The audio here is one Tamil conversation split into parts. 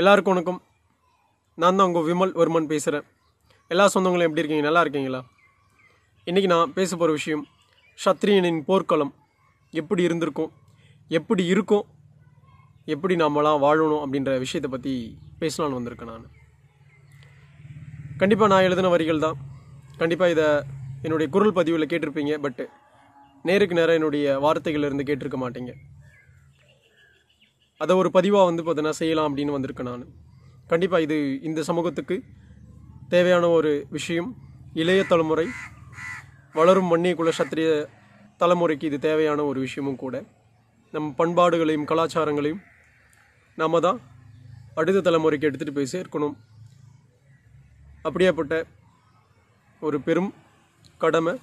எல்லாருக்கும் வணக்கம் நான் தான் உங்கள் விமல் வர்மன் பேசுகிறேன் எல்லா சொந்தங்களும் எப்படி இருக்கீங்க நல்லா இருக்கீங்களா இன்றைக்கி நான் பேச போகிற விஷயம் சத்திரியனின் போர்க்களம் எப்படி இருந்திருக்கும் எப்படி இருக்கும் எப்படி நாமெல்லாம் வாழணும் அப்படின்ற விஷயத்தை பற்றி பேசலான்னு வந்திருக்கேன் நான் கண்டிப்பாக நான் எழுதின வரிகள் தான் கண்டிப்பாக இதை என்னுடைய குரல் பதிவில் கேட்டிருப்பீங்க பட்டு நேருக்கு நேராக என்னுடைய வார்த்தைகள் இருந்து கேட்டிருக்க மாட்டீங்க அதை ஒரு பதிவாக வந்து பார்த்தீங்கன்னா செய்யலாம் அப்படின்னு வந்திருக்கேன் நான் கண்டிப்பாக இது இந்த சமூகத்துக்கு தேவையான ஒரு விஷயம் இளைய தலைமுறை வளரும் மன்னிய குலசத்திரிய தலைமுறைக்கு இது தேவையான ஒரு விஷயமும் கூட நம் பண்பாடுகளையும் கலாச்சாரங்களையும் நம்ம தான் அடுத்த தலைமுறைக்கு எடுத்துகிட்டு போய் சேர்க்கணும் அப்படியேப்பட்ட ஒரு பெரும் கடமை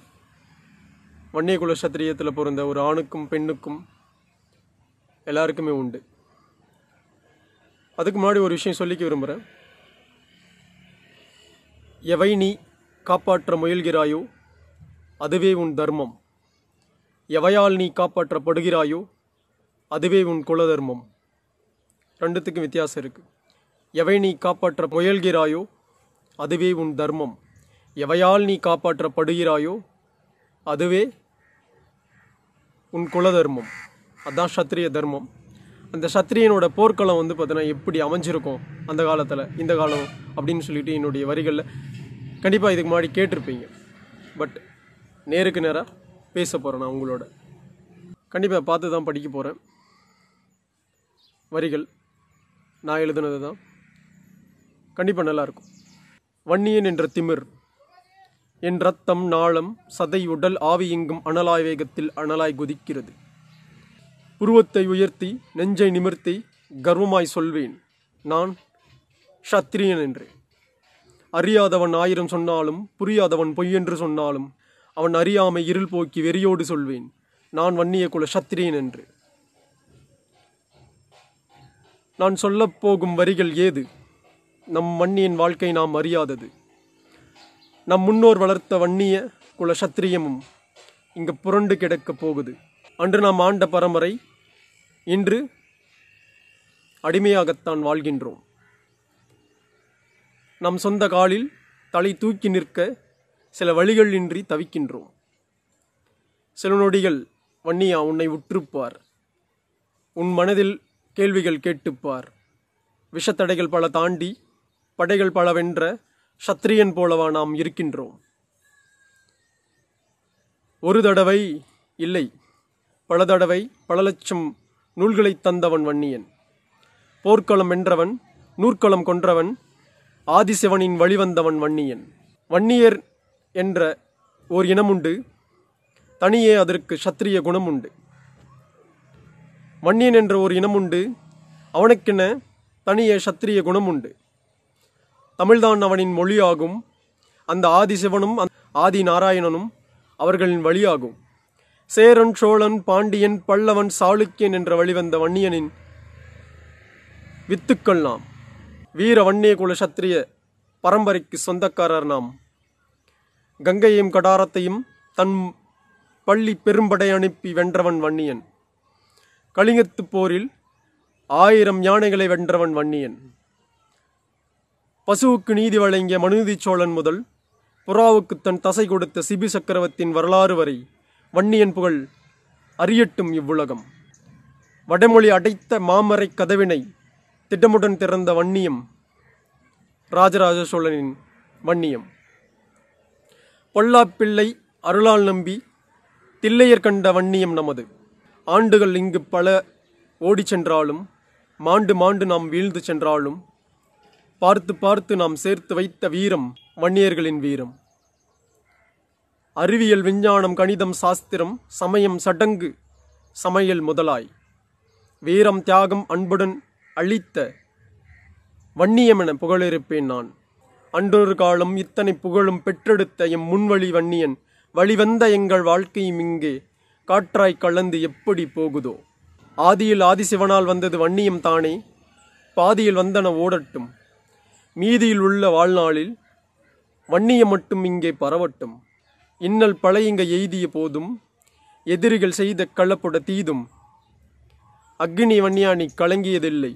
வன்னியகுல சத்திரியத்தில் பிறந்த ஒரு ஆணுக்கும் பெண்ணுக்கும் எல்லாருக்குமே உண்டு அதுக்கு முன்னாடி ஒரு விஷயம் சொல்லிக்க விரும்புகிறேன் எவை நீ காப்பாற்ற முயல்கிறாயோ அதுவே உன் தர்மம் எவையால் நீ காப்பாற்றப்படுகிறாயோ அதுவே உன் குல தர்மம் ரெண்டுத்துக்கும் வித்தியாசம் இருக்குது எவை நீ காப்பாற்ற முயல்கிறாயோ அதுவே உன் தர்மம் எவையால் நீ காப்பாற்றப்படுகிறாயோ அதுவே உன் குல தர்மம் அதான் சத்திரிய தர்மம் அந்த சத்திரியனோட போர்க்களம் வந்து பார்த்தீங்கன்னா எப்படி அமைஞ்சிருக்கும் அந்த காலத்தில் இந்த காலம் அப்படின்னு சொல்லிட்டு என்னுடைய வரிகளில் கண்டிப்பாக இதுக்கு முன்னாடி கேட்டிருப்பீங்க பட் நேருக்கு நேராக பேச போகிறேன் நான் உங்களோட கண்டிப்பாக பார்த்து தான் படிக்க போகிறேன் வரிகள் நான் எழுதுனது தான் கண்டிப்பாக நல்லாயிருக்கும் வன்னியன் என்ற திமிர் என் ரத்தம் நாளம் சதை உடல் ஆவி எங்கும் அனலாய் வேகத்தில் அனலாய் குதிக்கிறது உருவத்தை உயர்த்தி நெஞ்சை நிமிர்த்தி கர்வமாய் சொல்வேன் நான் ஷத்திரியன் என்று அறியாதவன் ஆயிரம் சொன்னாலும் புரியாதவன் பொய்யென்று சொன்னாலும் அவன் அறியாமை இருள் போக்கி வெறியோடு சொல்வேன் நான் வன்னிய குல சத்திரியன் என்று நான் சொல்லப்போகும் வரிகள் ஏது நம் வன்னியின் வாழ்க்கை நாம் அறியாதது நம் முன்னோர் வளர்த்த வன்னிய குல சத்திரியமும் இங்கு புரண்டு கிடக்கப் போகுது அன்று நாம் ஆண்ட பரம்பரை இன்று அடிமையாகத்தான் வாழ்கின்றோம் நம் சொந்த காலில் தலை தூக்கி நிற்க சில வழிகள் இன்றி தவிக்கின்றோம் சில நொடிகள் வன்னியா உன்னை உற்றுப்பார் உன் மனதில் கேள்விகள் கேட்டுப்பார் விஷத்தடைகள் பல தாண்டி படைகள் பல வென்ற சத்திரியன் போலவா நாம் இருக்கின்றோம் ஒரு தடவை இல்லை பல தடவை பல லட்சம் நூல்களை தந்தவன் வன்னியன் போர்க்களம் வென்றவன் நூற்களம் கொன்றவன் ஆதிசிவனின் வழிவந்தவன் வன்னியன் வன்னியர் என்ற ஓர் இனமுண்டு தனியே அதற்கு சத்திரிய குணமுண்டு வன்னியன் என்ற ஒரு இனமுண்டு அவனுக்கென தனியே சத்திரிய குணமுண்டு தமிழ்தான் அவனின் மொழியாகும் அந்த ஆதிசிவனும் ஆதி நாராயணனும் அவர்களின் வழியாகும் சேரன் சோழன் பாண்டியன் பல்லவன் சாளுக்கியன் என்ற வழிவந்த வன்னியனின் வித்துக்கள் நாம் வீர வன்னிய குல சத்திரிய பரம்பரைக்கு சொந்தக்காரர் நாம் கங்கையையும் கடாரத்தையும் தன் பள்ளி பெரும்படை அனுப்பி வென்றவன் வன்னியன் கலிங்கத்து போரில் ஆயிரம் யானைகளை வென்றவன் வன்னியன் பசுவுக்கு நீதி வழங்கிய மனுநீதி சோழன் முதல் புறாவுக்கு தன் தசை கொடுத்த சிபி சக்கரவர்த்தியின் வரலாறு வரை வன்னியன் புகழ் அறியட்டும் இவ்வுலகம் வடமொழி அடைத்த மாமரை கதவினை திட்டமுடன் திறந்த வன்னியம் ராஜராஜ சோழனின் வன்னியம் பொல்லாப்பிள்ளை அருளால் நம்பி தில்லையர் கண்ட வன்னியம் நமது ஆண்டுகள் இங்கு பல ஓடி சென்றாலும் மாண்டு மாண்டு நாம் வீழ்ந்து சென்றாலும் பார்த்து பார்த்து நாம் சேர்த்து வைத்த வீரம் வன்னியர்களின் வீரம் அறிவியல் விஞ்ஞானம் கணிதம் சாஸ்திரம் சமயம் சடங்கு சமையல் முதலாய் வீரம் தியாகம் அன்புடன் அழித்த வன்னியமென புகழிருப்பேன் நான் அன்றொரு காலம் இத்தனை புகழும் பெற்றெடுத்த எம் முன்வழி வன்னியன் வழிவந்த எங்கள் வாழ்க்கையும் இங்கே காற்றாய் கலந்து எப்படி போகுதோ ஆதியில் ஆதிசிவனால் வந்தது வன்னியம் தானே பாதியில் வந்தன ஓடட்டும் மீதியில் உள்ள வாழ்நாளில் வன்னியம் மட்டும் இங்கே பரவட்டும் இன்னல் பழையங்க எய்திய போதும் எதிரிகள் செய்த கள்ளப்புட தீதும் அக்னி வன்னியானி கலங்கியதில்லை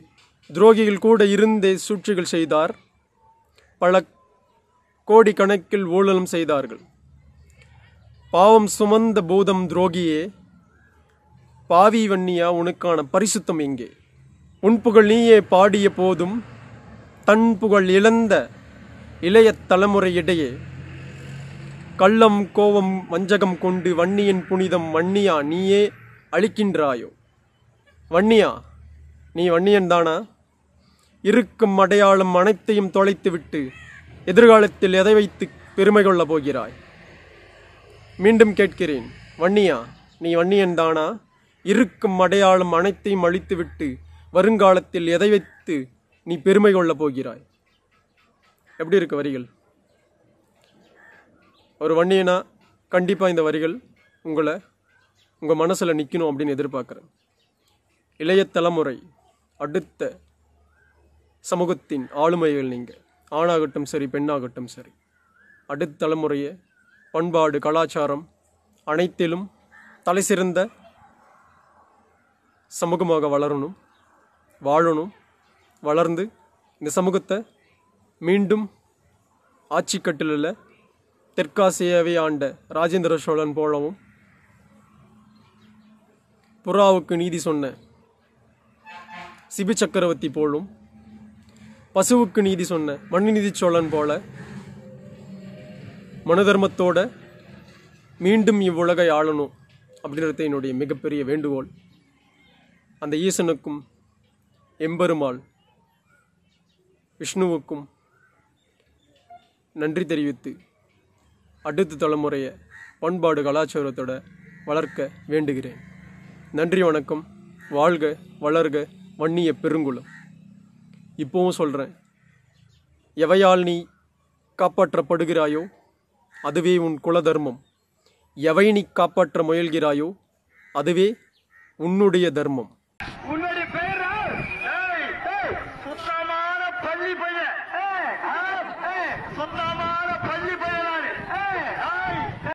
துரோகிகள் கூட இருந்தே சூழ்ச்சிகள் செய்தார் பல கோடி கணக்கில் ஊழலும் செய்தார்கள் பாவம் சுமந்த பூதம் துரோகியே பாவி வன்னியா உனக்கான பரிசுத்தம் எங்கே உன் புகழ் நீயே பாடிய போதும் தன் புகழ் இழந்த இளைய தலைமுறையிடையே கள்ளம் கோவம் வஞ்சகம் கொண்டு வன்னியின் புனிதம் வன்னியா நீயே அழிக்கின்றாயோ வன்னியா நீ வன்னியன் தானா இருக்கும் அடையாளம் அனைத்தையும் தொலைத்துவிட்டு எதிர்காலத்தில் எதை வைத்து பெருமை கொள்ளப் போகிறாய் மீண்டும் கேட்கிறேன் வன்னியா நீ வன்னியன் தானா இருக்கும் அடையாளம் அனைத்தையும் அழித்துவிட்டு வருங்காலத்தில் எதை வைத்து நீ பெருமை கொள்ளப் போகிறாய் எப்படி இருக்கு வரிகள் ஒரு வண்டியனா கண்டிப்பாக இந்த வரிகள் உங்களை உங்கள் மனசில் நிற்கணும் அப்படின்னு எதிர்பார்க்குறேன் இளைய தலைமுறை அடுத்த சமூகத்தின் ஆளுமைகள் நீங்கள் ஆணாகட்டும் சரி பெண்ணாகட்டும் சரி அடுத்த தலைமுறையை பண்பாடு கலாச்சாரம் அனைத்திலும் தலை சிறந்த சமூகமாக வளரணும் வாழணும் வளர்ந்து இந்த சமூகத்தை மீண்டும் ஆட்சிக்கட்டிலில் தெற்காசியாவை ஆண்ட ராஜேந்திர சோழன் போலவும் புறாவுக்கு நீதி சொன்ன சிபி சக்கரவர்த்தி போலும் பசுவுக்கு நீதி சொன்ன மனுநீதி சோழன் போல மனு தர்மத்தோட மீண்டும் இவ்வுலகை ஆளணும் அப்படின்றது என்னுடைய மிகப்பெரிய வேண்டுகோள் அந்த ஈசனுக்கும் எம்பெருமாள் விஷ்ணுவுக்கும் நன்றி தெரிவித்து அடுத்த தலைமுறையை பண்பாடு கலாச்சாரத்தோட வளர்க்க வேண்டுகிறேன் நன்றி வணக்கம் வாழ்க வளர்க வன்னிய பெருங்குளம் இப்போவும் சொல்கிறேன் எவையால் நீ காப்பாற்றப்படுகிறாயோ அதுவே உன் குல தர்மம் எவை நீ காப்பாற்ற முயல்கிறாயோ அதுவே உன்னுடைய தர்மம்